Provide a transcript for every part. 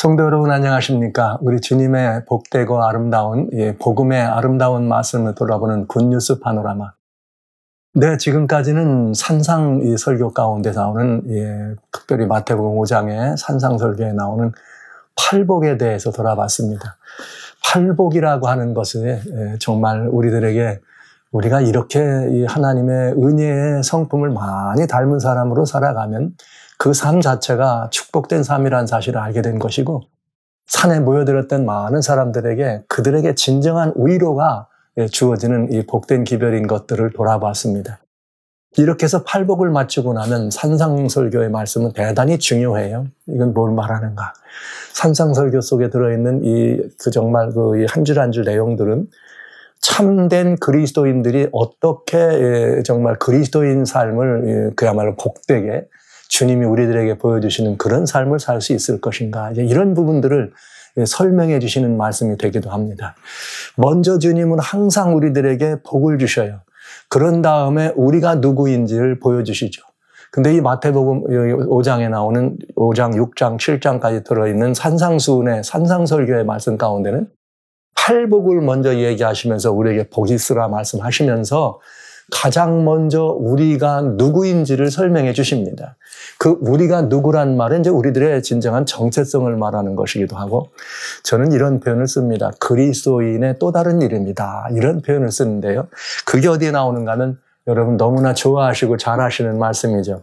성도 여러분 안녕하십니까? 우리 주님의 복되고 아름다운 예, 복음의 아름다운 말씀을 돌아보는 굿뉴스 파노라마. 네, 지금까지는 산상 이 설교 가운데 나오는 예, 특별히 마태복음 5장의 산상 설교에 나오는 팔복에 대해서 돌아봤습니다. 팔복이라고 하는 것은 예, 정말 우리들에게 우리가 이렇게 하나님의 은혜의 성품을 많이 닮은 사람으로 살아가면 그삶 자체가 축복된 삶이라는 사실을 알게 된 것이고 산에 모여들었던 많은 사람들에게 그들에게 진정한 위로가 예, 주어지는 이 복된 기별인 것들을 돌아봤습니다. 이렇게 해서 팔복을 마치고 나면 산상설교의 말씀은 대단히 중요해요. 이건 뭘 말하는가? 산상설교 속에 들어있는 이 그 정말 그 한 줄 한 줄 내용들은 참된 그리스도인들이 어떻게 예, 정말 그리스도인 삶을 예, 그야말로 복되게 주님이 우리들에게 보여주시는 그런 삶을 살 수 있을 것인가. 이런 부분들을 설명해 주시는 말씀이 되기도 합니다. 먼저 주님은 항상 우리들에게 복을 주셔요. 그런 다음에 우리가 누구인지를 보여주시죠. 근데 이 마태복음 5장에 나오는 5장, 6장, 7장까지 들어있는 산상수훈의 산상설교의 말씀 가운데는 팔복을 먼저 얘기하시면서 우리에게 복이 쓰라 말씀하시면서 가장 먼저 우리가 누구인지를 설명해 주십니다. 그 우리가 누구란 말은 이제 우리들의 진정한 정체성을 말하는 것이기도 하고 저는 이런 표현을 씁니다. 그리스도인의 또 다른 이름이다. 이런 표현을 쓰는데요. 그게 어디에 나오는가 는 여러분 너무나 좋아하시고 잘아시는 말씀이죠.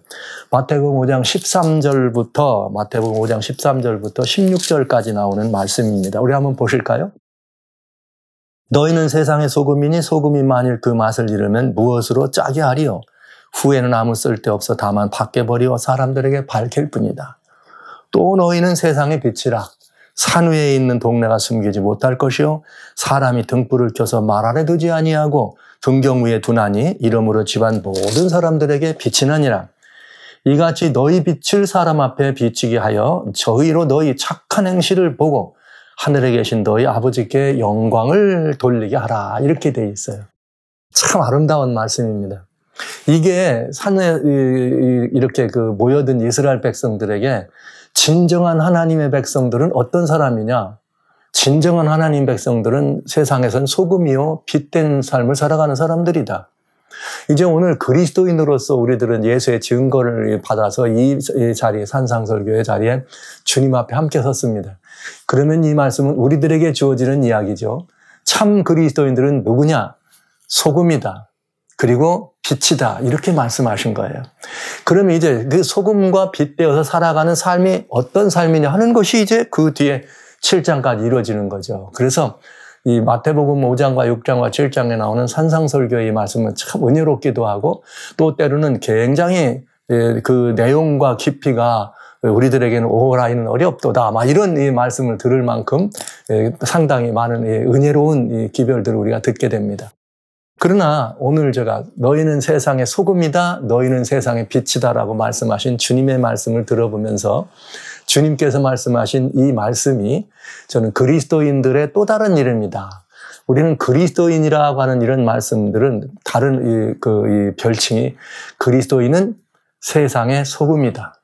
마태복음 5장 13절부터 마태복음 5장 13절부터 16절까지 나오는 말씀입니다. 우리 한번 보실까요? 너희는 세상의 소금이니 소금이 만일 그 맛을 잃으면 무엇으로 짜게 하리요? 후에는 아무 쓸데없어 다만 밖에 버리어 사람들에게 밝힐 뿐이다. 또 너희는 세상의 빛이라 산 위에 있는 동네가 숨기지 못할 것이요 사람이 등불을 켜서 말 아래 두지 아니하고 등경 위에 두나니 이러므로 집안 모든 사람들에게 비치느니라. 이같이 너희 빛을 사람 앞에 비치게 하여 저희로 너희 착한 행실을 보고 하늘에 계신 너희 아버지께 영광을 돌리게 하라. 이렇게 돼 있어요. 참 아름다운 말씀입니다. 이게 산에 이렇게 그 모여든 이스라엘 백성들에게 진정한 하나님의 백성들은 어떤 사람이냐? 진정한 하나님 백성들은 세상에선 소금이요 빛된 삶을 살아가는 사람들이다. 이제 오늘 그리스도인으로서 우리들은 예수의 증거를 받아서 이 자리에 산상설교의 자리에 주님 앞에 함께 섰습니다. 그러면 이 말씀은 우리들에게 주어지는 이야기죠. 참 그리스도인들은 누구냐? 소금이다. 그리고 빛이다. 이렇게 말씀하신 거예요. 그러면 이제 그 소금과 빛 되어서 살아가는 삶이 어떤 삶이냐 하는 것이 이제 그 뒤에 7장까지 이루어지는 거죠. 그래서 이 마태복음 5장과 6장과 7장에 나오는 산상설교의 말씀은 참 은혜롭기도 하고 또 때로는 굉장히 예, 그 내용과 깊이가 우리들에게는 오호라이는 어렵도다. 막 이런 이 말씀을 들을 만큼 예, 상당히 많은 예, 은혜로운 기별들을 우리가 듣게 됩니다. 그러나 오늘 제가 너희는 세상의 소금이다, 너희는 세상의 빛이다라고 말씀하신 주님의 말씀을 들어보면서 주님께서 말씀하신 이 말씀이 저는 그리스도인들의 또 다른 이름이다. 우리는 그리스도인이라고 하는 이런 말씀들은 다른 이, 그, 이 별칭이 그리스도인은 세상의 소금이다.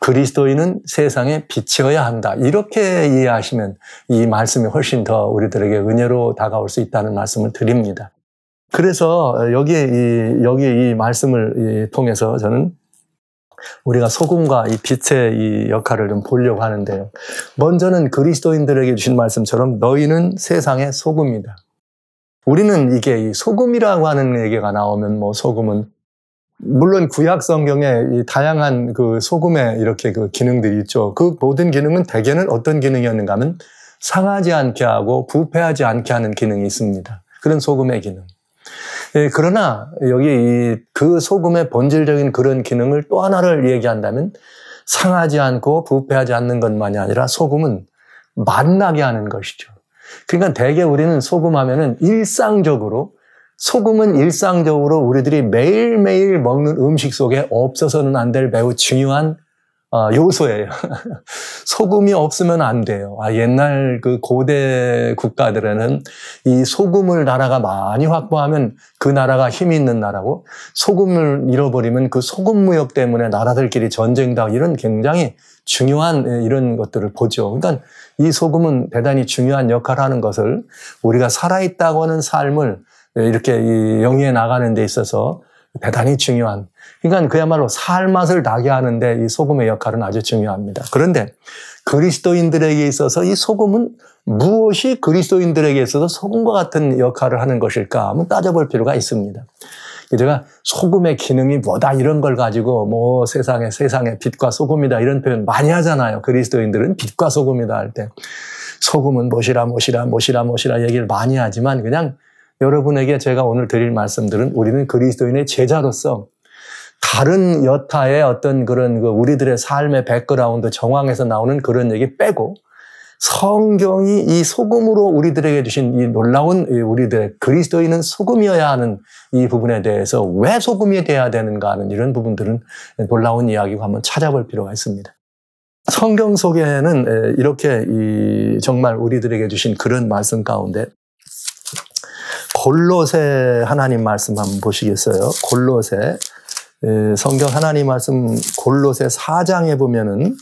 그리스도인은 세상의 빛이어야 한다. 이렇게 이해하시면 이 말씀이 훨씬 더 우리들에게 은혜로 다가올 수 있다는 말씀을 드립니다. 그래서 여기에 이, 여기에 이 말씀을 통해서 저는 우리가 소금과 이 빛의 이 역할을 좀 보려고 하는데요. 먼저는 그리스도인들에게 주신 말씀처럼 너희는 세상의 소금이다. 우리는 이게 소금이라고 하는 얘기가 나오면 뭐 소금은 물론 구약 성경에 다양한 그소금의 이렇게 그 기능들이 있죠. 그 모든 기능은 대개는 어떤 기능이었는가 하면 상하지 않게 하고 부패하지 않게 하는 기능이 있습니다. 그런 소금의 기능. 예, 그러나 여기 그 소금의 본질적인 그런 기능을 또 하나를 얘기한다면 상하지 않고 부패하지 않는 것만이 아니라 소금은 만나게 하는 것이죠. 그러니까 대개 우리는 소금하면은 일상적으로 소금은 일상적으로 우리들이 매일매일 먹는 음식 속에 없어서는 안 될 매우 중요한 어, 요소예요. 소금이 없으면 안 돼요. 아, 옛날 그 고대 국가들에는 이 소금을 나라가 많이 확보하면 그 나라가 힘이 있는 나라고 소금을 잃어버리면 그 소금 무역 때문에 나라들끼리 전쟁다 이런 굉장히 중요한 예, 이런 것들을 보죠. 그러니까 이 소금은 대단히 중요한 역할을 하는 것을 우리가 살아있다고 하는 삶을 예, 이렇게 영위에 나가는 데 있어서 대단히 중요한. 그러니까 그야말로 살맛을 나게 하는데 이 소금의 역할은 아주 중요합니다. 그런데 그리스도인들에게 있어서 이 소금은 무엇이 그리스도인들에게 있어서 소금과 같은 역할을 하는 것일까 한번 따져볼 필요가 있습니다. 제가 소금의 기능이 뭐다 이런 걸 가지고 뭐 세상에 세상에 빛과 소금이다 이런 표현 많이 하잖아요. 그리스도인들은 빛과 소금이다 할 때 소금은 무엇이라 무엇이라 무엇이라 무엇이라 얘기를 많이 하지만 그냥 여러분에게 제가 오늘 드릴 말씀들은 우리는 그리스도인의 제자로서 다른 여타의 어떤 그런 그 우리들의 삶의 백그라운드 정황에서 나오는 그런 얘기 빼고 성경이 이 소금으로 우리들에게 주신 이 놀라운 우리들의 그리스도인은 소금이어야 하는 이 부분에 대해서 왜 소금이 돼야 되는가 하는 이런 부분들은 놀라운 이야기고 한번 찾아볼 필요가 있습니다. 성경 속에는 이렇게 정말 우리들에게 주신 그런 말씀 가운데 골로새 하나님 말씀 한번 보시겠어요? 골로새 예, 성경 하나님 말씀 골로새 4장에 보면은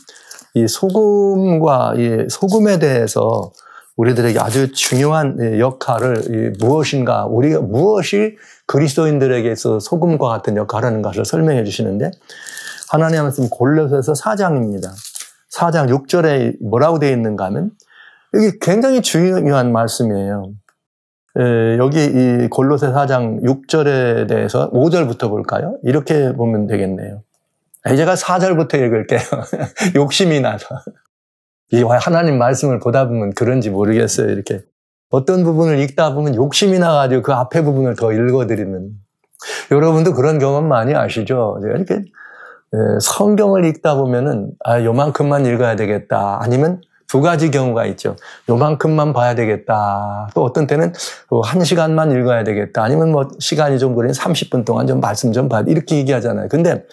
이 소금과 이 소금에 대해서 우리들에게 아주 중요한 예, 역할을 무엇인가 우리가 무엇이 그리스도인들에게서 소금과 같은 역할하는 것을 설명해 주시는데 하나님 말씀 골로새서 4장입니다. 4장 6절에 뭐라고 되어 있는가 하면 여기 굉장히 중요한 말씀이에요. 예, 여기 이 골로새 4장 6절에 대해서 5절부터 볼까요? 이렇게 보면 되겠네요. 제가 4절부터 읽을게요. 욕심이 나서. 이 하나님 말씀을 보다 보면 그런지 모르겠어요. 이렇게 어떤 부분을 읽다 보면 욕심이 나가지고 그 앞에 부분을 더 읽어드리는. 여러분도 그런 경험 많이 아시죠? 이렇게 예, 성경을 읽다 보면은 아 요만큼만 읽어야 되겠다. 아니면 두 가지 경우가 있죠. 요만큼만 봐야 되겠다. 또 어떤 때는 한 시간만 읽어야 되겠다. 아니면 뭐 시간이 좀 걸린 30분 동안 좀 말씀 좀 봐. 이렇게 얘기하잖아요. 근데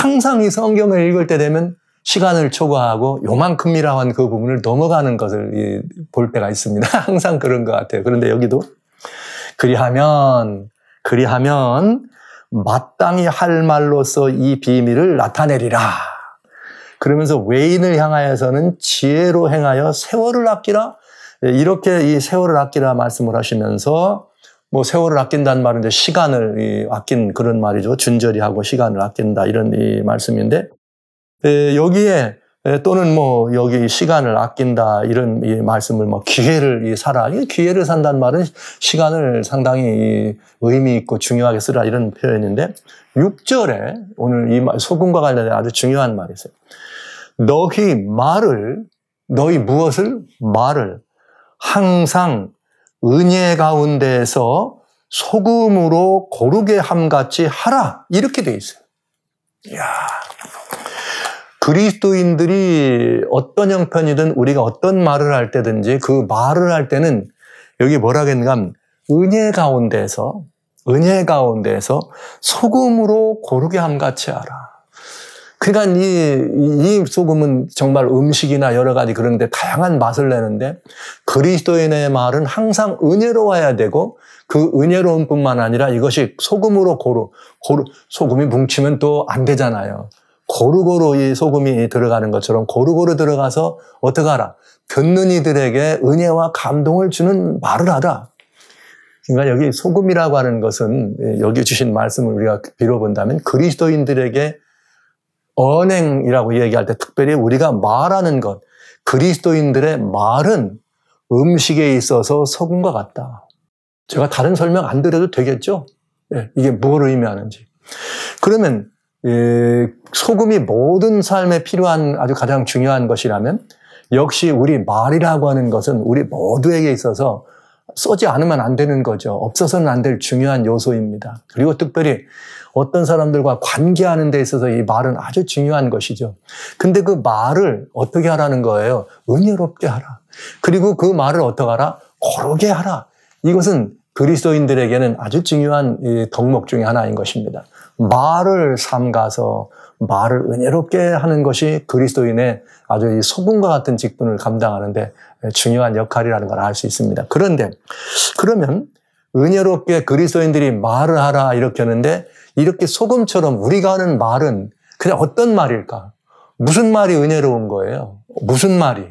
항상 이 성경을 읽을 때 되면 시간을 초과하고 요만큼이라고 한그 부분을 넘어가는 것을 볼 때가 있습니다. 항상 그런 것 같아요. 그런데 여기도 그리하면 그리하면 마땅히 할 말로서 이 비밀을 나타내리라. 그러면서 외인을 향하여서는 지혜로 행하여 세월을 아끼라. 이렇게 이 세월을 아끼라 말씀을 하시면서 뭐 세월을 아낀다는 말은 이 시간을 아낀 그런 말이죠. 준절히 하고 시간을 아낀다 이런 이 말씀인데 여기에 또는 뭐 여기 시간을 아낀다 이런 이 말씀을 뭐 기회를 살아 기회를 산다는 말은 시간을 상당히 의미 있고 중요하게 쓰라 이런 표현인데 6절에 오늘 이 소금과 관련된 아주 중요한 말이 있어요. 너희 말을 너희 무엇을 말을 항상 은혜 가운데에서 소금으로 고르게 함같이 하라 이렇게 돼 있어요. 이야. 그리스도인들이 어떤 형편이든 우리가 어떤 말을 할 때든지 그 말을 할 때는 여기 뭐라겠는가 은혜 가운데서 은혜 가운데서 소금으로 고르게 함같이 하라. 그러니까 이, 이 소금은 정말 음식이나 여러 가지 그런데 다양한 맛을 내는데 그리스도인의 말은 항상 은혜로워야 되고 그 은혜로운 뿐만 아니라 이것이 소금으로 고루, 고루 소금이 뭉치면 또 안 되잖아요. 고루고루 이 소금이 들어가는 것처럼 고루고루 들어가서 어떻 하라? 듣는 이들에게 은혜와 감동을 주는 말을 하라. 그러니까 여기 소금이라고 하는 것은 여기 주신 말씀을 우리가 빌어본다면 그리스도인들에게 언행이라고 얘기할 때 특별히 우리가 말하는 것, 그리스도인들의 말은 음식에 있어서 소금과 같다. 제가 다른 설명 안 드려도 되겠죠? 예, 이게 무엇 의미하는지. 그러면 예, 소금이 모든 삶에 필요한 아주 가장 중요한 것이라면 역시 우리 말이라고 하는 것은 우리 모두에게 있어서 쏘지 않으면 안 되는 거죠. 없어서는 안 될 중요한 요소입니다. 그리고 특별히 어떤 사람들과 관계하는 데 있어서 이 말은 아주 중요한 것이죠. 근데 그 말을 어떻게 하라는 거예요? 은혜롭게 하라. 그리고 그 말을 어떻게 하라? 고르게 하라. 이것은 그리스도인들에게는 아주 중요한 덕목 중에 하나인 것입니다. 말을 삼가서 말을 은혜롭게 하는 것이 그리스도인의 아주 이 소금과 같은 직분을 감당하는데 중요한 역할이라는 걸 알 수 있습니다. 그런데 그러면 은혜롭게 그리스도인들이 말을 하라 이렇게 하는데 이렇게 소금처럼 우리가 하는 말은 그냥 어떤 말일까? 무슨 말이 은혜로운 거예요? 무슨 말이?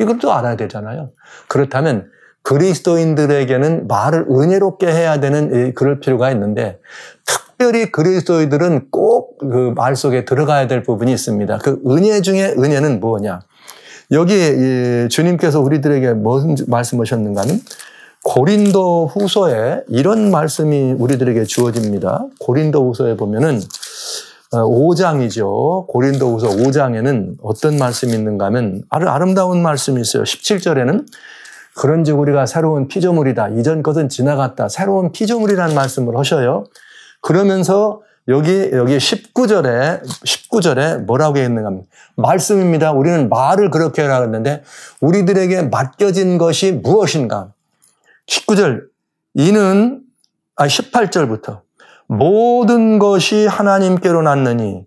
이걸 또 알아야 되잖아요. 그렇다면 그리스도인들에게는 말을 은혜롭게 해야 되는 그럴 필요가 있는데 특별히 그리스도인들은 꼭 그 말 속에 들어가야 될 부분이 있습니다. 그 은혜 중에 은혜는 뭐냐? 여기 주님께서 우리들에게 무슨 말씀하셨는가는 고린도 후서에 이런 말씀이 우리들에게 주어집니다. 고린도 후서에 보면은 5장이죠. 어, 고린도 후서 5장에는 어떤 말씀이 있는가 하면 아름다운 말씀이 있어요. 17절에는 그런즉 우리가 새로운 피조물이다. 이전 것은 지나갔다. 새로운 피조물이라는 말씀을 하셔요. 그러면서 여기 여기 19절에 19절에 뭐라고 했는가 하면 말씀입니다. 우리는 말을 그렇게 하라 그랬는데 우리들에게 맡겨진 것이 무엇인가? 19절 이는 아 18절부터 모든 것이 하나님께로 났느니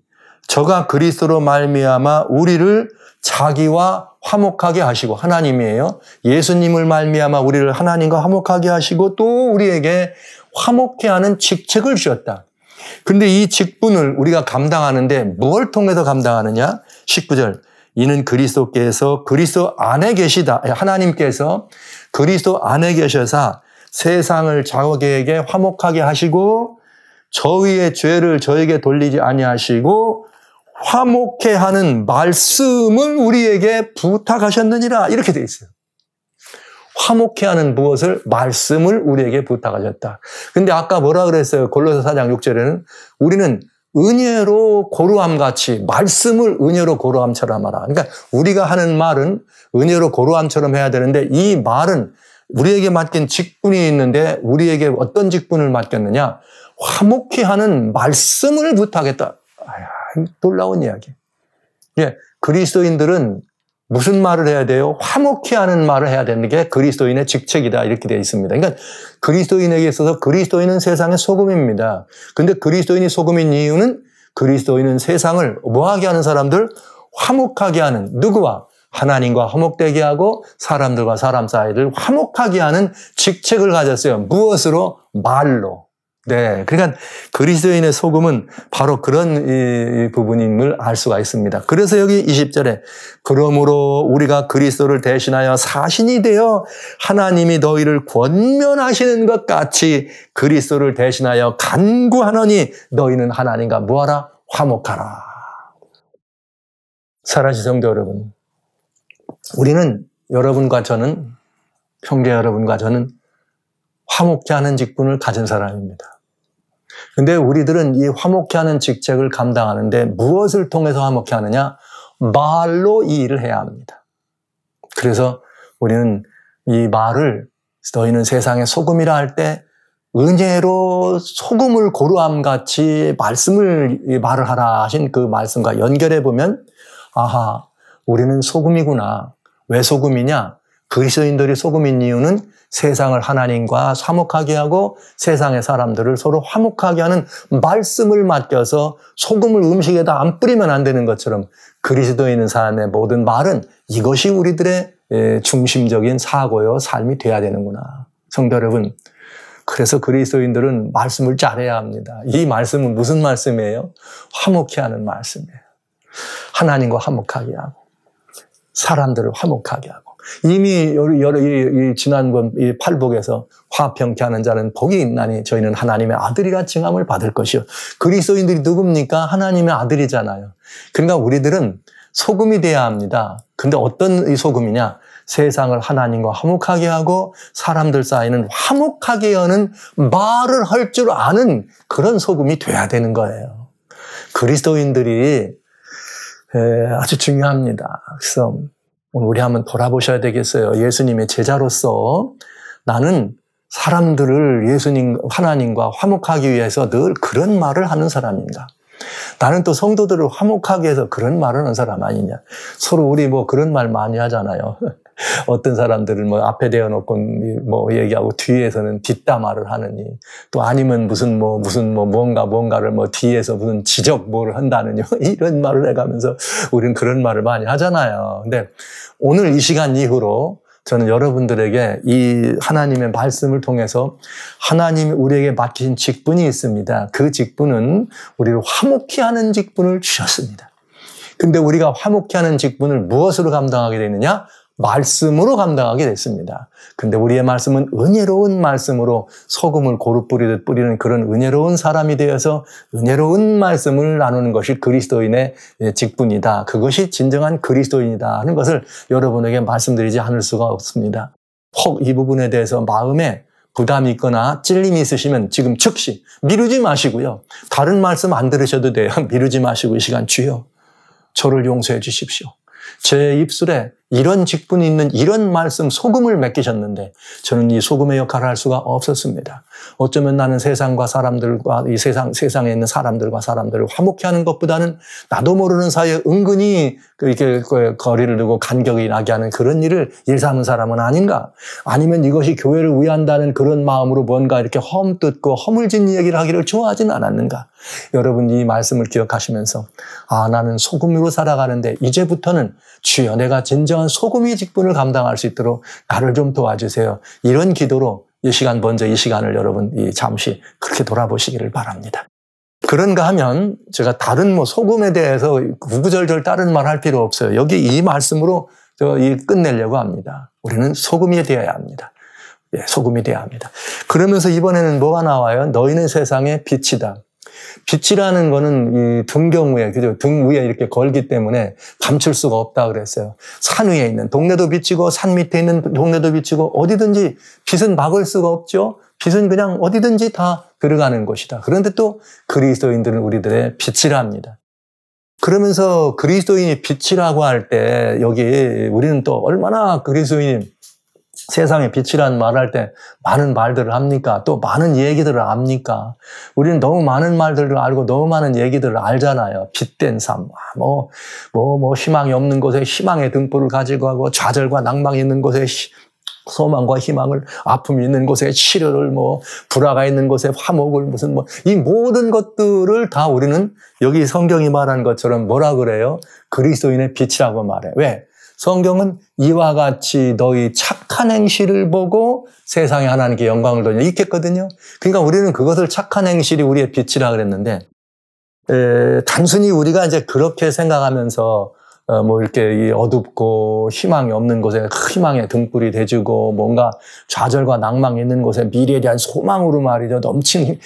저가 그리스도로 말미암아 우리를 자기와 화목하게 하시고 하나님이에요. 예수님을 말미암아 우리를 하나님과 화목하게 하시고 또 우리에게 화목해 하는 직책을 주셨다. 근데 이 직분을 우리가 감당하는데 무엇을 통해서 감당하느냐? 19절. 이는 그리스도께서 그리스도 안에 계시다. 하나님께서 그리스도 안에 계셔서 세상을 자기에게 화목하게 하시고 저희의 죄를 저에게 돌리지 아니하시고 화목해 하는 말씀을 우리에게 부탁하셨느니라 이렇게 되어 있어요. 화목해 하는 무엇을 말씀을 우리에게 부탁하셨다. 근데 아까 뭐라 그랬어요? 골로새 사장 6절에는 우리는 은혜로 고루함 같이 말씀을 은혜로 고루함처럼 하라. 그러니까 우리가 하는 말은 은혜로 고루함처럼 해야 되는데 이 말은 우리에게 맡긴 직분이 있는데 우리에게 어떤 직분을 맡겼느냐? 화목히 하는 말씀을 부탁했다. 아야, 놀라운 이야기. 예, 그리스도인들은 무슨 말을 해야 돼요? 화목히 하는 말을 해야 되는 게 그리스도인의 직책이다. 이렇게 되어 있습니다. 그러니까 그리스도인에게 있어서 그리스도인은 세상의 소금입니다. 근데 그리스도인이 소금인 이유는 그리스도인은 세상을 뭐하게 하는 사람들? 화목하게 하는 누구와? 하나님과 화목되게 하고 사람들과 사람 사이를 화목하게 하는 직책을 가졌어요. 무엇으로? 말로. 네. 그러니까 그리스도인의 소금은 바로 그런 부분임을 알 수가 있습니다. 그래서 여기 20절에 그러므로 우리가 그리스도를 대신하여 사신이 되어 하나님이 너희를 권면하시는 것 같이 그리스도를 대신하여 간구하노니 너희는 하나님과 무하라 화목하라. 사라지 성도 여러분, 우리는 여러분과 저는 형제 여러분과 저는 화목케 하는 직분을 가진 사람입니다. 근데 우리들은 이 화목케 하는 직책을 감당하는데 무엇을 통해서 화목케 하느냐? 말로 이 일을 해야 합니다. 그래서 우리는 이 말을 너희는 세상의 소금이라 할 때 은혜로 소금을 고루함 같이 말씀을 말을 하라 하신 그 말씀과 연결해 보면 아하 우리는 소금이구나. 왜 소금이냐? 그리스도인들이 소금인 이유는 세상을 하나님과 화목하게 하고 세상의 사람들을 서로 화목하게 하는 말씀을 맡겨서 소금을 음식에다 안 뿌리면 안 되는 것처럼 그리스도인 사람의 모든 말은 이것이 우리들의 중심적인 사고요 삶이 돼야 되는구나. 성도 여러분, 그래서 그리스도인들은 말씀을 잘해야 합니다. 이 말씀은 무슨 말씀이에요? 화목해 하는 말씀이에요. 하나님과 화목하게 하고 사람들을 화목하게 하고 이미 여러, 이, 지난 이 팔복에서 화평케 하는 자는 복이 있나니 저희는 하나님의 아들이라 칭함을 받을 것이요 그리스도인들이 누굽니까 하나님의 아들이잖아요 그러니까 우리들은 소금이 돼야 합니다 근데 어떤 소금이냐 세상을 하나님과 화목하게 하고 사람들 사이는 화목하게 여는 말을 할 줄 아는 그런 소금이 돼야 되는 거예요 그리스도인들이 예, 아주 중요합니다. 그래서 오늘 우리 한번 돌아보셔야 되겠어요. 예수님의 제자로서 나는 사람들을 예수님, 하나님과 화목하기 위해서 늘 그런 말을 하는 사람입니다. 나는 또 성도들을 화목하게 해서 그런 말을 하는 사람 아니냐. 서로 우리 뭐 그런 말 많이 하잖아요. 어떤 사람들은 뭐 앞에 대어놓고 뭐 얘기하고 뒤에서는 뒷담화를 하느니 또 아니면 무슨 뭐 무슨 뭐 뭔가 뭔가를 뭐 뒤에서 무슨 지적 뭐를 한다느니 이런 말을 해가면서 우리는 그런 말을 많이 하잖아요. 근데 오늘 이 시간 이후로 저는 여러분들에게 이 하나님의 말씀을 통해서 하나님이 우리에게 맡기신 직분이 있습니다. 그 직분은 우리를 화목히 하는 직분을 주셨습니다. 근데 우리가 화목히 하는 직분을 무엇으로 감당하게 되느냐? 말씀으로 감당하게 됐습니다. 근데 우리의 말씀은 은혜로운 말씀으로 소금을 고루 뿌리듯 뿌리는 그런 은혜로운 사람이 되어서 은혜로운 말씀을 나누는 것이 그리스도인의 직분이다. 그것이 진정한 그리스도인이다 하는 것을 여러분에게 말씀드리지 않을 수가 없습니다. 혹 이 부분에 대해서 마음에 부담이 있거나 찔림이 있으시면 지금 즉시 미루지 마시고요. 다른 말씀 안 들으셔도 돼요. 미루지 마시고 이 시간 주여 저를 용서해 주십시오. 제 입술에 이런 직분이 있는 이런 말씀 소금을 맡기셨는데 저는 이 소금의 역할을 할 수가 없었습니다. 어쩌면 나는 세상과 사람들과 이 세상 세상에 있는 사람들과 사람들을 화목케 하는 것보다는 나도 모르는 사이에 은근히 그 이렇게 그 거리를 두고 간격이 나게 하는 그런 일을 일삼은 사람은 아닌가? 아니면 이것이 교회를 위한다는 그런 마음으로 뭔가 이렇게 험뜯고 허물진 이야기를 하기를 좋아하진 않았는가? 여러분 이 말씀을 기억하시면서 아 나는 소금으로 살아가는데 이제부터는 주여 내가 진정 이러한 소금의 직분을 감당할 수 있도록 나를 좀 도와주세요. 이런 기도로 이 시간 먼저 이 시간을 여러분 잠시 그렇게 돌아보시기를 바랍니다. 그런가 하면 제가 다른 뭐 소금에 대해서 구구절절 다른 말 할 필요 없어요. 여기 이 말씀으로 제이 끝내려고 합니다. 우리는 소금이 되어야 합니다. 예, 소금이 되어야 합니다. 그러면서 이번에는 뭐가 나와요? 너희는 세상의 빛이다. 빛이라는 거는 이등 경우에 그죠 등 위에 이렇게 걸기 때문에 감출 수가 없다 그랬어요. 산 위에 있는 동네도 비치고 산 밑에 있는 동네도 비치고 어디든지 빛은 막을 수가 없죠. 빛은 그냥 어디든지 다 들어가는 것이다. 그런데 또 그리스도인들은 우리들의 빛이라 니다 그러면서 그리스도인이 빛이라고 할 때 여기 우리는 또 얼마나 그리스도인 세상에 빛이라는 말 할 때 많은 말들을 합니까? 또 많은 얘기들을 압니까? 우리는 너무 많은 말들을 알고 너무 많은 얘기들을 알잖아요. 빛된 삶, 아, 뭐, 뭐, 뭐, 희망이 없는 곳에 희망의 등불을 가지고 하고 좌절과 낭망이 있는 곳에 소망과 희망을 아픔이 있는 곳에 치료를 뭐 불화가 있는 곳에 화목을 무슨 뭐 이 모든 것들을 다 우리는 여기 성경이 말한 것처럼 뭐라 그래요? 그리스도인의 빛이라고 말해. 왜? 성경은 이와 같이 너희 착한 행실을 보고 세상에 하나님께 영광을 돌려 이렇게 했거든요. 그러니까 우리는 그것을 착한 행실이 우리의 빛이라 그랬는데 에, 단순히 우리가 이제 그렇게 생각하면서 어, 뭐 이렇게 어둡고 희망이 없는 곳에 희망의 등불이 돼주고 뭔가 좌절과 낭망이 있는 곳에 미래에 대한 소망으로 말이죠 넘치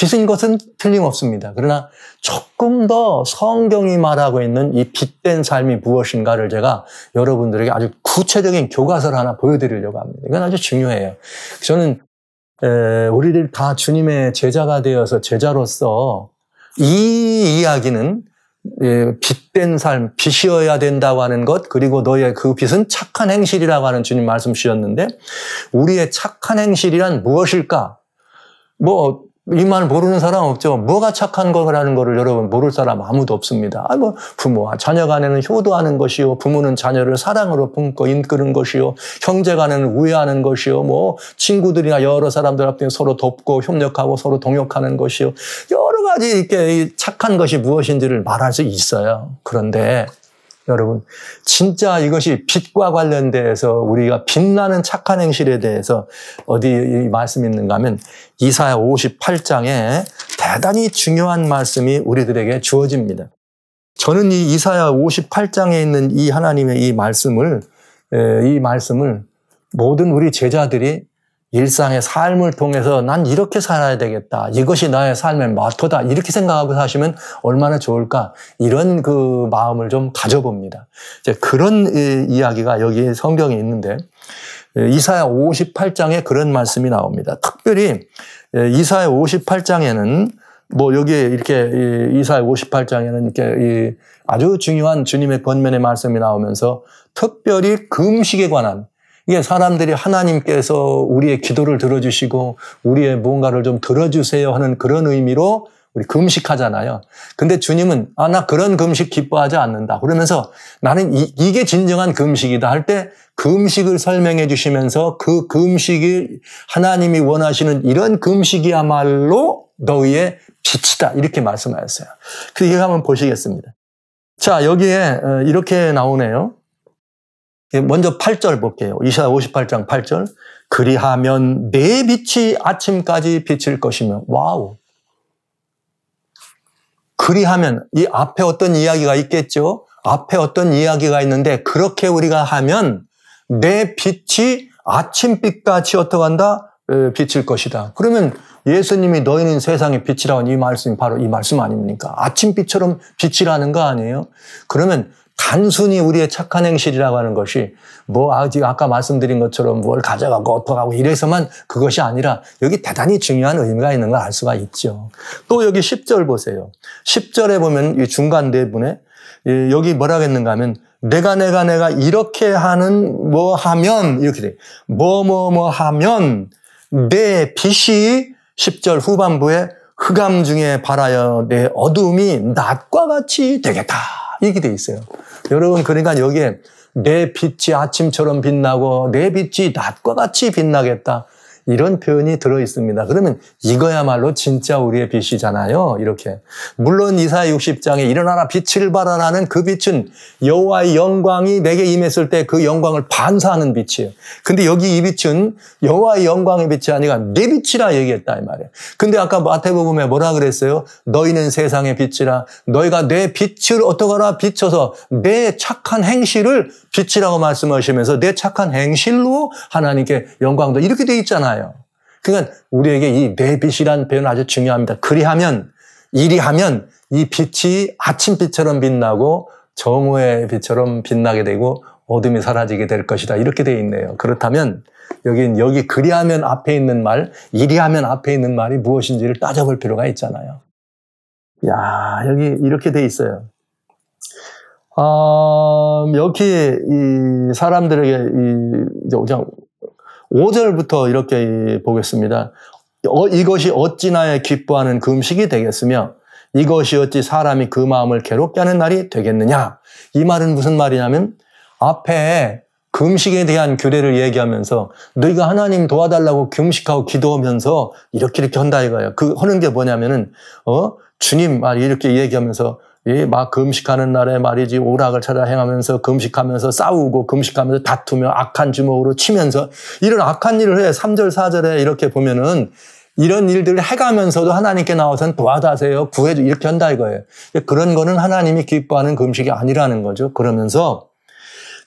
빛인 것은 틀림없습니다. 그러나 조금 더 성경이 말하고 있는 이 빛된 삶이 무엇인가를 제가 여러분들에게 아주 구체적인 교과서를 하나 보여드리려고 합니다. 이건 아주 중요해요. 저는 우리들 다 주님의 제자가 되어서 제자로서 이 이야기는 예, 빛된 삶, 빛이어야 된다고 하는 것, 그리고 너의 그 빛은 착한 행실이라고 하는 주님 말씀 주셨는데, 우리의 착한 행실이란 무엇일까? 뭐, 이말 모르는 사람 없죠. 뭐가 착한 거라는 거를 여러분 모를 사람 아무도 없습니다. 아, 뭐 부모와 아, 자녀 간에는 효도하는 것이요. 부모는 자녀를 사랑으로 품고 인끄는 것이요. 형제 간에는 우애하는 것이요. 뭐 친구들이나 여러 사람들 앞에 서로 돕고 협력하고 서로 동역하는 것이요. 여러 가지 이렇게 착한 것이 무엇인지를 말할 수 있어요. 그런데 여러분, 진짜 이것이 빛과 관련돼서 우리가 빛나는 착한 행실에 대해서 어디 말씀 있는가 하면 이사야 58장에 대단히 중요한 말씀이 우리들에게 주어집니다. 저는 이 이사야 58장에 있는 이 하나님의 이 말씀을 이 말씀을 모든 우리 제자들이 일상의 삶을 통해서 난 이렇게 살아야 되겠다. 이것이 나의 삶의 마토다. 이렇게 생각하고 사시면 얼마나 좋을까. 이런 그 마음을 좀 가져봅니다. 이제 그런 이야기가 여기 성경에 있는데 이사야 58장에 그런 말씀이 나옵니다. 특별히 이사야 58장에는 뭐 여기에 이렇게 이사야 58장에는 이렇게 아주 중요한 주님의 권면의 말씀이 나오면서 특별히 금식에 관한 이게 예, 사람들이 하나님께서 우리의 기도를 들어주시고 우리의 무언가를좀 들어주세요 하는 그런 의미로 우리 금식하잖아요. 근데 주님은 아 나 그런 금식 기뻐하지 않는다. 그러면서 나는 이, 게 진정한 금식이다 할 때 금식을 설명해 주시면서 그 금식이 하나님이 원하시는 이런 금식이야말로 너희의 빛이다 이렇게 말씀하셨어요. 그 이거 한번 보시겠습니다. 자 여기에 어, 이렇게 나오네요. 먼저 8절 볼게요. 이사 58장 8절. 그리하면 내 빛이 아침까지 비칠 것이며. 와우. 그리하면 이 앞에 어떤 이야기가 있겠죠. 앞에 어떤 이야기가 있는데 그렇게 우리가 하면 내 빛이 아침빛같이 어떠한다? 비칠 것이다. 그러면 예수님이 너희는 세상의 빛이라는 이 말씀이 바로 이 말씀 아닙니까? 아침빛처럼 빛이라는 거 아니에요? 그러면 단순히 우리의 착한 행실이라고 하는 것이 뭐 아까 말씀드린 것처럼 뭘 가져가고 어떡하고 이래서만 그것이 아니라 여기 대단히 중요한 의미가 있는 걸 알 수가 있죠. 또 여기 10절 보세요. 10절에 보면 이 중간 대분에 네 여기 뭐라고 했는가 하면 내가 내가 내가 이렇게 하는 뭐 하면 이렇게 돼. 뭐 뭐뭐 뭐, 뭐 하면 내 빛이 10절 후반부에 흑암 중에 발하여 내 어둠이 낮과 같이 되겠다. 이렇게 돼 있어요. 여러분, 그러니까 여기에 내 빛이 아침처럼 빛나고 내 빛이 낮과 같이 빛나겠다. 이런 표현이 들어 있습니다. 그러면 이거야말로 진짜 우리의 빛이잖아요. 이렇게. 물론 이사 60장에 일어나라 빛을 발하라는 그 빛은 여호와의 영광이 내게 임했을 때 그 영광을 반사하는 빛이에요. 근데 여기 이 빛은 여호와의 영광의 빛이 아니라 내 빛이라 얘기했다 이 말이에요. 근데 아까 마태복음에 뭐라 그랬어요? 너희는 세상의 빛이라 너희가 내 빛을 어떠거라 비춰서 내 착한 행실을 빛이라고 말씀하시면서 내 착한 행실로 하나님께 영광도 이렇게 돼 있잖아요. 거아요 그러니까 우리에게 이 내빛이란 표현은 아주 중요합니다. 그리하면 이리하면 이 빛이 아침빛처럼 빛나고 정오의 빛처럼 빛나게 되고 어둠이 사라지게 될 것이다. 이렇게 되어 있네요. 그렇다면 여긴 여기 그리하면 앞에 있는 말, 이리하면 앞에 있는 말이 무엇인지를 따져볼 필요가 있잖아요. 야, 여기 이렇게 돼 있어요. 어, 여기 이 사람들에게 이 그냥 5절부터 이렇게 보겠습니다. 어, 이것이 어찌 나의 기뻐하는 금식이 그 되겠으며 이것이 어찌 사람이 그 마음을 괴롭게 하는 날이 되겠느냐. 이 말은 무슨 말이냐면 앞에 금식에 그 대한 규례를 얘기하면서 너희가 하나님 도와달라고 금식하고 기도하면서 이렇게 이렇게 한다 이거예요. 그 하는 게 뭐냐면은 어 주님 말 이렇게 얘기하면서 이막 금식하는 날에 말이지 오락을 찾아 행하면서 금식하면서 싸우고 금식하면서 다투며 악한 주먹으로 치면서 이런 악한 일을 해. 3절, 4절에 이렇게 보면은 이런 일들을 해가면서도 하나님께 나와서는 도와다세요. 구해줘. 이렇게 한다 이거예요. 그런 거는 하나님이 기뻐하는 금식이 아니라는 거죠. 그러면서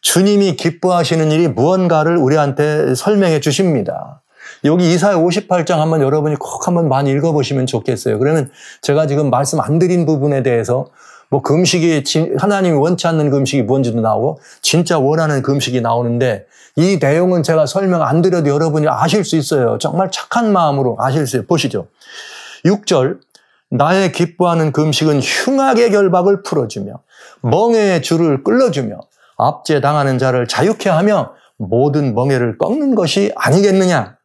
주님이 기뻐하시는 일이 무언가를 우리한테 설명해 주십니다. 여기 이사의 58장 한번 여러분이 꼭 한번 많이 읽어보시면 좋겠어요. 그러면 제가 지금 말씀 안 드린 부분에 대해서 뭐 금식이 하나님이 원치 않는 금식이 뭔지도 나오고 진짜 원하는 금식이 나오는데 이 내용은 제가 설명 안 드려도 여러분이 아실 수 있어요. 정말 착한 마음으로 아실 수 있어요. 보시죠. 6절 나의 기뻐하는 금식은 흉악의 결박을 풀어주며 멍에의 줄을 끌어주며 압제당하는 자를 자유케 하며 모든 멍에를 꺾는 것이 아니겠느냐.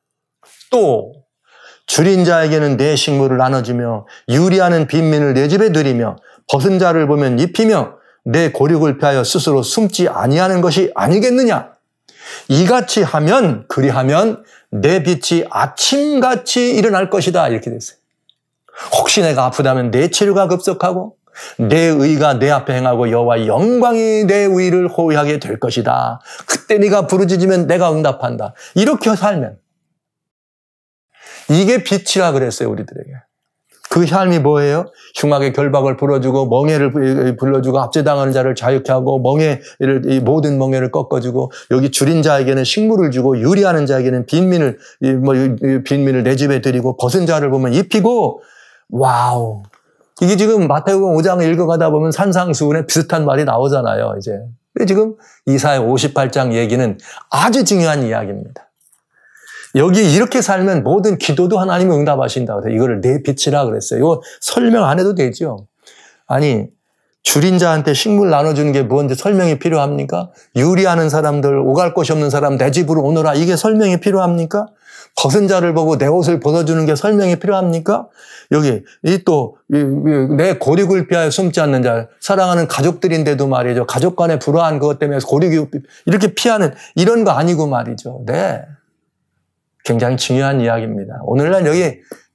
또 줄인 자에게는 내 식물을 나눠주며 유리하는 빈민을 내 집에 들이며 벗은 자를 보면 입히며 내 고륙을 피하여 스스로 숨지 아니하는 것이 아니겠느냐? 이같이 하면 그리하면 내 빛이 아침같이 일어날 것이다 이렇게 됐어요. 혹시 내가 아프다면 내 치료가 급속하고 내 의가 내 앞에 행하고 여호와 영광이 내 의를 호위하게 될 것이다. 그때 네가 부르짖으면 내가 응답한다. 이렇게 살면 이게 빛이라 그랬어요, 우리들에게. 그 삶이 뭐예요? 흉악의 결박을 풀어주고 멍해를 불러주고 압제당하는 자를 자유케 하고 멍해를 모든 멍해를 꺾어주고 여기 줄인 자에게는 식물을 주고 유리하는 자에게는 빈민을 뭐 빈민을 내 집에 들이고 벗은 자를 보면 입히고 와우 이게 지금 마태복음 5장 읽어가다 보면 산상수훈에 비슷한 말이 나오잖아요 이제 근데 지금 이사의 58장 얘기는 아주 중요한 이야기입니다. 여기 이렇게 살면 모든 기도도 하나님이 응답하신다고 해서 이거를 내빛이라 그랬어요. 이거 설명 안 해도 되죠. 아니 줄인 자한테 식물 나눠주는 게 뭔지 설명이 필요합니까? 유리하는 사람들, 오갈 곳이 없는 사람 내 집으로 오너라 이게 설명이 필요합니까? 벗은 자를 보고 내 옷을 벗어주는 게 설명이 필요합니까? 여기 이 또 내 고리 굴피하여 숨지 않는 자 사랑하는 가족들인데도 말이죠 가족 간의 불화한 그것 때문에 고리 굴 이렇게 피하는 이런 거 아니고 말이죠. 네. 굉장히 중요한 이야기입니다. 오늘날 여기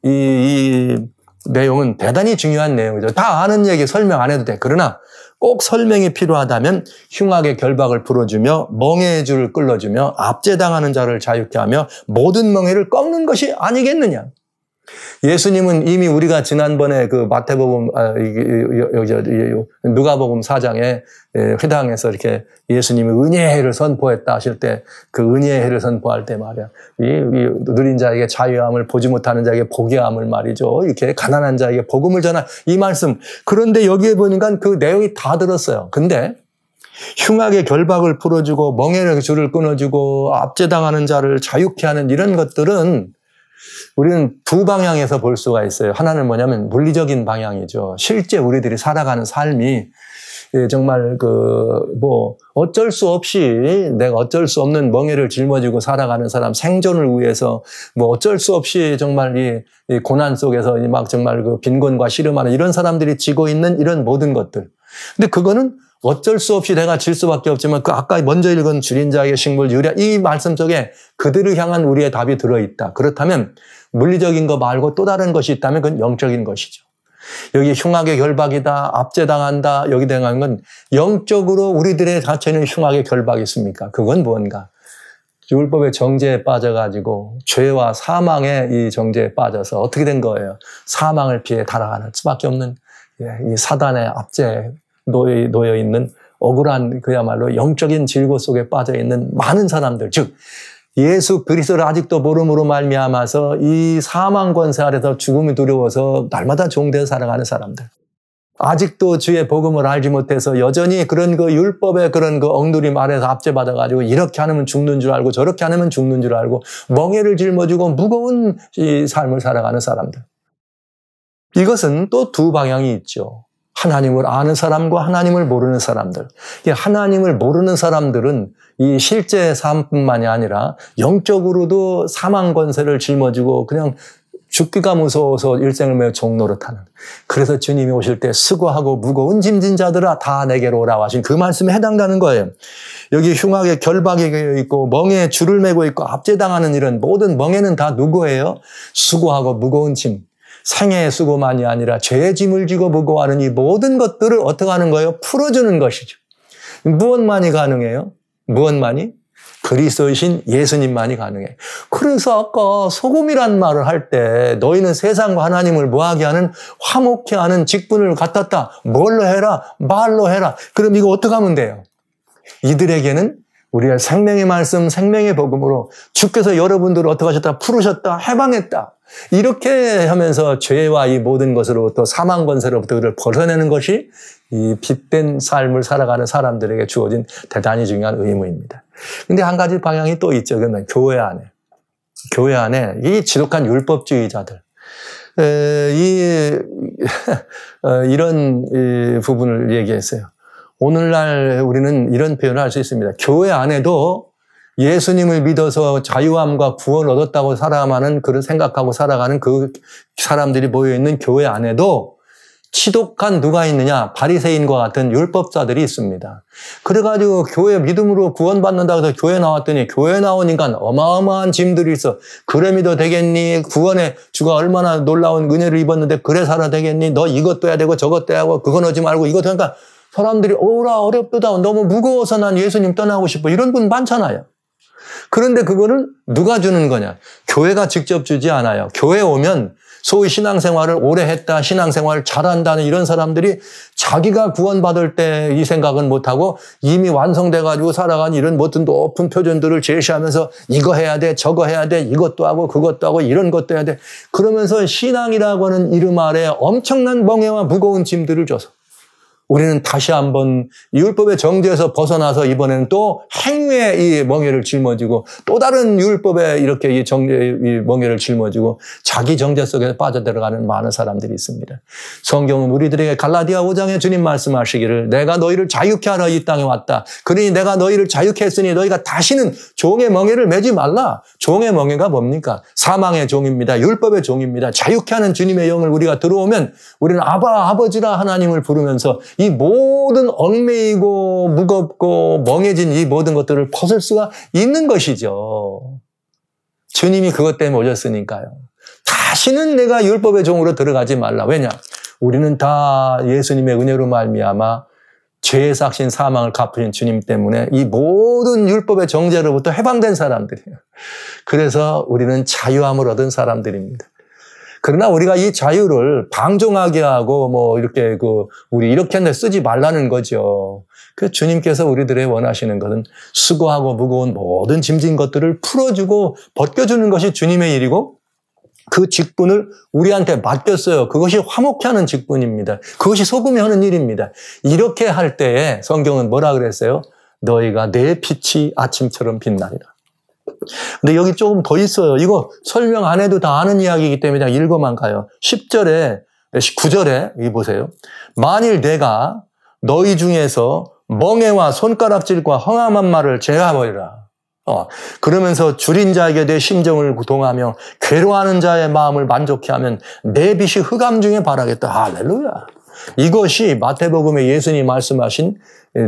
이, 이 내용은 대단히 중요한 내용이죠. 다 아는 얘기 설명 안 해도 돼. 그러나 꼭 설명이 필요하다면 흉악의 결박을 풀어주며 멍해의 줄을 끌어주며 압제당하는 자를 자유케 하며 모든 멍해를 꺾는 것이 아니겠느냐. 예수님은 이미 우리가 지난번에 그 마태복음 아, 여기 누가복음 4장에 예, 회당에서 이렇게 예수님이 은혜를 선포했다 하실 때 그 은혜를 선포할 때 말이야 이, 이 누린 자에게 자유함을 보지 못하는 자에게 복의함을 말이죠 이렇게 가난한 자에게 복음을 전한 이 말씀 그런데 여기에 보니까 그 내용이 다 들었어요. 근데 흉악의 결박을 풀어주고 멍해를 줄을 끊어주고 압제당하는 자를 자유케 하는 이런 것들은 우리는 두 방향에서 볼 수가 있어요. 하나는 뭐냐면 물리적인 방향이죠. 실제 우리들이 살아가는 삶이 예, 정말 그 뭐 어쩔 수 없이 내가 어쩔 수 없는 멍해를 짊어지고 살아가는 사람 생존을 위해서 뭐 어쩔 수 없이 정말 이 고난 속에서 막 정말 그 빈곤과 시름하는 이런 사람들이 지고 있는 이런 모든 것들. 근데 그거는 어쩔 수 없이 내가 질 수밖에 없지만 그 아까 먼저 읽은 줄인자의 식물 유래 이 말씀 속에 그들을 향한 우리의 답이 들어있다. 그렇다면 물리적인 거 말고 또 다른 것이 있다면 그건 영적인 것이죠. 여기 흉악의 결박이다, 압제당한다, 여기 대한 건 영적으로 우리들의 자체는 흉악의 결박이 있습니까? 그건 뭔가? 율법의 정제에 빠져가지고 죄와 사망의 이정제에 빠져서 어떻게 된 거예요? 사망을 피해 달아가는 수밖에 없는 예, 이 사단의 압제 놓여, 놓여 있는 억울한 그야말로 영적인 질고 속에 빠져 있는 많은 사람들, 즉 예수 그리스도를 아직도 모름으로 말미암아서 이 사망 권세 아래서 죽음이 두려워서 날마다 종된 대 살아가는 사람들. 아직도 주의 복음을 알지 못해서 여전히 그런 그 율법의 그런 그 억누림 아래서 압제받아가지고 이렇게 하면 죽는 줄 알고 저렇게 하면 죽는 줄 알고 멍해를 짊어지고 무거운 이 삶을 살아가는 사람들. 이것은 또 두 방향이 있죠. 하나님을 아는 사람과 하나님을 모르는 사람들. 하나님을 모르는 사람들은 이 실제 삶뿐만이 아니라 영적으로도 사망 권세를 짊어지고 그냥 죽기가 무서워서 일생을 매우 종노릇하는. 그래서 주님이 오실 때 수고하고 무거운 짐진 자들아 다 내게로 오라 하신 그 말씀에 해당되는 거예요. 여기 흉악의 결박에 있고 멍에 줄을 매고 있고 압제당하는 이런 모든 멍에는 다 누구예요? 수고하고 무거운 짐. 생애의 수고만이 아니라 죄의 짐을 지고 보고 하는 이 모든 것들을 어떻게 하는 거예요? 풀어주는 것이죠. 무엇만이 가능해요? 무엇만이? 그리스도이신 예수님만이 가능해. 그래서 아까 소금이란 말을 할 때 너희는 세상과 하나님을 뭐하게 하는 화목해 하는 직분을 갖았다. 뭘로 해라? 말로 해라. 그럼 이거 어떻게 하면 돼요? 이들에게는 우리가 생명의 말씀, 생명의 복음으로 주께서 여러분들을 어떻게 하셨다? 풀으셨다, 해방했다. 이렇게 하면서 죄와 이 모든 것으로부터 사망 권세로부터 그를 벗어내는 것이 이 빛된 삶을 살아가는 사람들에게 주어진 대단히 중요한 의무입니다. 근데 한 가지 방향이 또 있죠. 그러면 교회 안에. 교회 안에 이 지독한 율법주의자들. 이, 어, 이런 부분을 얘기했어요. 오늘날 우리는 이런 표현을 할 수 있습니다. 교회 안에도 예수님을 믿어서 자유함과 구원 얻었다고 사람하는 그런 생각하고 살아가는 그 사람들이 모여 있는 교회 안에도 치독한 누가 있느냐 바리새인과 같은 율법자들이 있습니다. 그래가지고 교회 믿음으로 구원받는다 고 해서 교회 나왔더니 교회 나온 인간 어마어마한 짐들이 있어. 그래 믿어 되겠니? 구원에 주가 얼마나 놀라운 은혜를 입었는데 그래 살아 되겠니? 너 이것도 해야 되고 저것도 해야 하고 그건 하지 말고 이것도 하니까 사람들이 오라 어렵다 너무 무거워서 난 예수님 떠나고 싶어 이런 분 많잖아요. 그런데 그거를 누가 주는 거냐? 교회가 직접 주지 않아요. 교회 오면 소위 신앙생활을 오래 했다, 신앙생활을 잘한다는 이런 사람들이 자기가 구원받을 때 이 생각은 못하고 이미 완성돼가지고 살아간 이런 모든 높은 표준들을 제시하면서 이거 해야 돼, 저거 해야 돼, 이것도 하고 그것도 하고 이런 것도 해야 돼. 그러면서 신앙이라고 하는 이름 아래 엄청난 멍해와 무거운 짐들을 줘서 우리는 다시 한번 율법의 정죄에서 벗어나서 이번에는 또 행위의 이멍해를 짊어지고 또 다른 율법의 이렇게 이 정죄의 이멍해를 짊어지고 자기 정죄 속에 빠져들어가는 많은 사람들이 있습니다. 성경은 우리들에게 갈라디아 5장에 주님 말씀하시기를 내가 너희를 자유케 하러 이 땅에 왔다. 그러니 내가 너희를 자유케 했으니 너희가 다시는 종의 멍해를 매지 말라. 종의 멍해가 뭡니까? 사망의 종입니다. 율법의 종입니다. 자유케 하는 주님의 영을 우리가 들어오면 우리는 아바 아버지라 하나님을 부르면서 이 모든 얽매이고 무겁고 멍해진 이 모든 것들을 벗을 수가 있는 것이죠. 주님이 그것 때문에 오셨으니까요. 다시는 내가 율법의 종으로 들어가지 말라. 왜냐? 우리는 다 예수님의 은혜로 말미암아 죄의 삭신 사망을 갚으신 주님 때문에 이 모든 율법의 정죄로부터 해방된 사람들이에요. 그래서 우리는 자유함을 얻은 사람들입니다. 그러나 우리가 이 자유를 방종하게 하고 뭐 이렇게 그 우리 이렇게는 쓰지 말라는 거죠. 그 주님께서 우리들의 원하시는 것은 수고하고 무거운 모든 짐진 것들을 풀어주고 벗겨주는 것이 주님의 일이고 그 직분을 우리한테 맡겼어요. 그것이 화목케 하는 직분입니다. 그것이 소금이 하는 일입니다. 이렇게 할 때에 성경은 뭐라 그랬어요? 너희가 내 빛이 아침처럼 빛나리라. 근데 여기 조금 더 있어요. 이거 설명 안 해도 다 아는 이야기이기 때문에 그냥 읽어만 가요. 10절에, 9절에, 여기 보세요. 만일 내가 너희 중에서 멍해와 손가락질과 허함한 말을 제하버리라. 어, 그러면서 줄인 자에게 내 심정을 구동하며 괴로워하는 자의 마음을 만족해 하면 내 빛이 흑암 중에 바라겠다. 아, 할렐루야. 이것이 마태복음에 예수님 말씀하신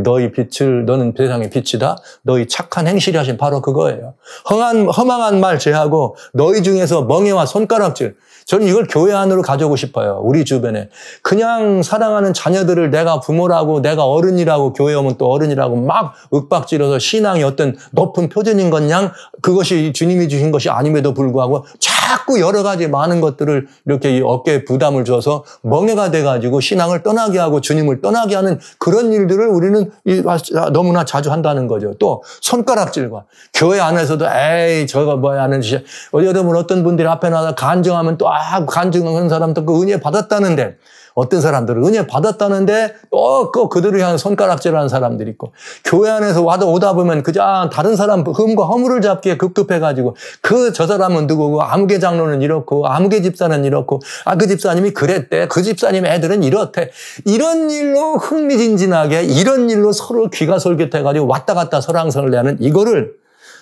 너희 빛을 너는 세상의 빛이다. 너희 착한 행실이 하신 바로 그거예요. 헝한 허망한 말 제하고 너희 중에서 멍해와 손가락질. 저는 이걸 교회 안으로 가져오고 싶어요. 우리 주변에 그냥 사랑하는 자녀들을 내가 부모라고 내가 어른이라고 교회 오면 또 어른이라고 막윽박질려서 신앙이 어떤 높은 표준인 것냥 그것이 주님이 주신 것이 아님에도 불구하고 자꾸 여러 가지 많은 것들을 이렇게 어깨에 부담을 줘서 멍해가 돼가지고 신앙을 떠나게 하고 주님을 떠나게 하는 그런 일들을 우리는 우리는 아, 너무나 자주 한다는 거죠. 또 손가락질과 교회 안에서도 에이 저거 뭐야 하는 짓이 어, 여러분 어떤 분들이 앞에 나와 간증하면 또아 간증하는 사람 도그 은혜 받았다는데 어떤 사람들은 은혜 받았다는데 또그 어, 그들을 향한 손가락질하는 사람들이 있고 교회 안에서 와도 오다 보면 그저 아, 다른 사람 흠과 허물을 잡기에 급급해가지고 그 저 사람은 누구고 암무개 장로는 이렇고 암무개 집사는 이렇고 아 그 집사님이 그랬대 그 집사님 애들은 이렇대 이런 일로 흥미진진하게 이런 일로 서로 귀가 솔깃해가지고 왔다 갔다 설왕설래하는 이거를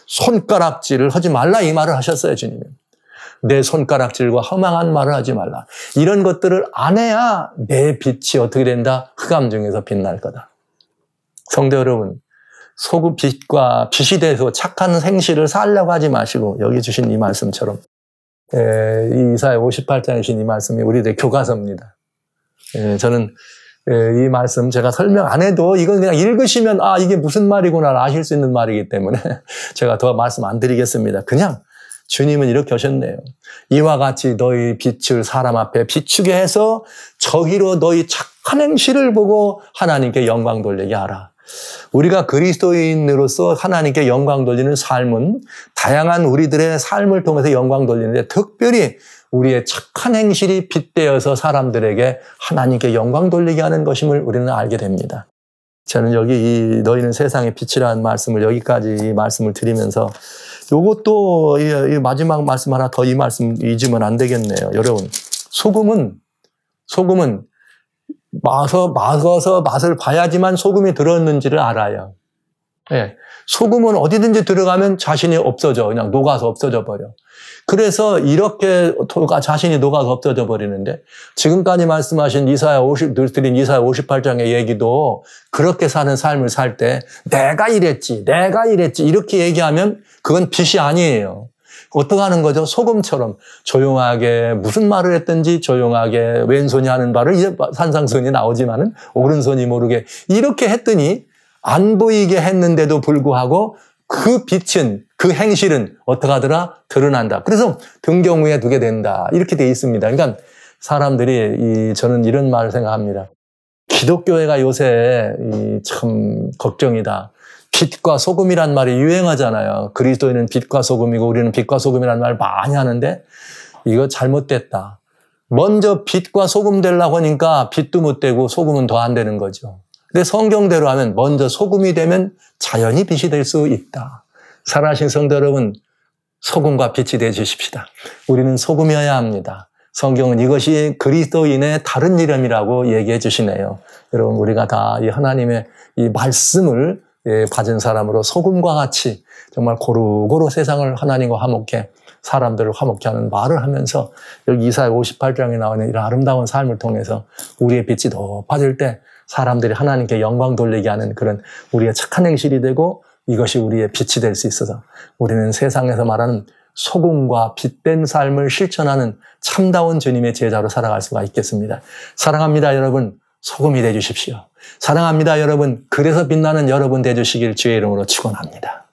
손가락질을 하지 말라 이 말을 하셨어요 주님은. 내 손가락질과 허망한 말을 하지 말라. 이런 것들을 안 해야 내 빛이 어떻게 된다? 흑암 그 중에서 빛날 거다. 성대 여러분, 소금 빛과 빛이 돼서 착한 생실을 살려고 하지 마시고 여기 주신 이 말씀처럼 에, 이 이사의 58장에 주신 이 말씀이 우리들의 교과서입니다. 에, 저는 에, 이 말씀 제가 설명 안 해도 이건 그냥 읽으시면 아 이게 무슨 말이구나 아실 수 있는 말이기 때문에 제가 더 말씀 안 드리겠습니다. 그냥 주님은 이렇게 하셨네요. 이와 같이 너희 빛을 사람 앞에 비추게 해서 저기로 너희 착한 행실을 보고 하나님께 영광 돌리게 하라. 우리가 그리스도인으로서 하나님께 영광 돌리는 삶은 다양한 우리들의 삶을 통해서 영광 돌리는데 특별히 우리의 착한 행실이 빗대어서 사람들에게 하나님께 영광 돌리게 하는 것임을 우리는 알게 됩니다. 저는 여기 이 너희는 세상의 빛이라는 말씀을 여기까지 말씀을 드리면서 요것도 이 마지막 말씀 하나 더 이 말씀 잊으면 안 되겠네요. 여러분, 소금은 소금은 마서 마서서 맛을 봐야지만 소금이 들었는지를 알아요. 예. 소금은 어디든지 들어가면 자신이 없어져. 그냥 녹아서 없어져 버려. 그래서 이렇게 자신이 녹아서 엎드려 버리는데 지금까지 말씀하신 이사야 50, 드린 이사야 58장의 얘기도 그렇게 사는 삶을 살 때 내가 이랬지, 내가 이랬지 이렇게 얘기하면 그건 빛이 아니에요. 어떻게 하는 거죠? 소금처럼 조용하게 무슨 말을 했든지 조용하게 왼손이 하는 말을 이제 산상손이 나오지만은 오른손이 모르게 이렇게 했더니 안 보이게 했는데도 불구하고 그 빛은 그 행실은 어떡 하더라? 드러난다. 그래서 등경우에 두게 된다. 이렇게 돼 있습니다. 그러니까 사람들이 이, 저는 이런 말을 생각합니다. 기독교회가 요새 이, 참 걱정이다. 빛과 소금이란 말이 유행하잖아요. 그리스도인은 빛과 소금이고 우리는 빛과 소금이란 말을 많이 하는데 이거 잘못됐다. 먼저 빛과 소금 되려고 하니까 빛도 못 되고 소금은 더 안 되는 거죠. 근데 성경대로 하면 먼저 소금이 되면 자연히 빛이 될 수 있다. 살아하신 성도 여러분, 소금과 빛이 되어 주십시다. 우리는 소금이어야 합니다. 성경은 이것이 그리스도인의 다른 이름이라고 얘기해 주시네요. 여러분, 우리가 다 이 하나님의 이 말씀을 예, 받은 사람으로 소금과 같이 정말 고루고루 세상을 하나님과 화목해 사람들을 화목케 하는 말을 하면서 여기 이사의 58장에 나오는 이런 아름다운 삶을 통해서 우리의 빛이 더빠질때 사람들이 하나님께 영광 돌리게 하는 그런 우리의 착한 행실이 되고 이것이 우리의 빛이 될 수 있어서 우리는 세상에서 말하는 소금과 빛된 삶을 실천하는 참다운 주님의 제자로 살아갈 수가 있겠습니다. 사랑합니다, 여러분. 소금이 되주십시오. 사랑합니다, 여러분. 그래서 빛나는 여러분 되주시길 주의 이름으로 축원합니다.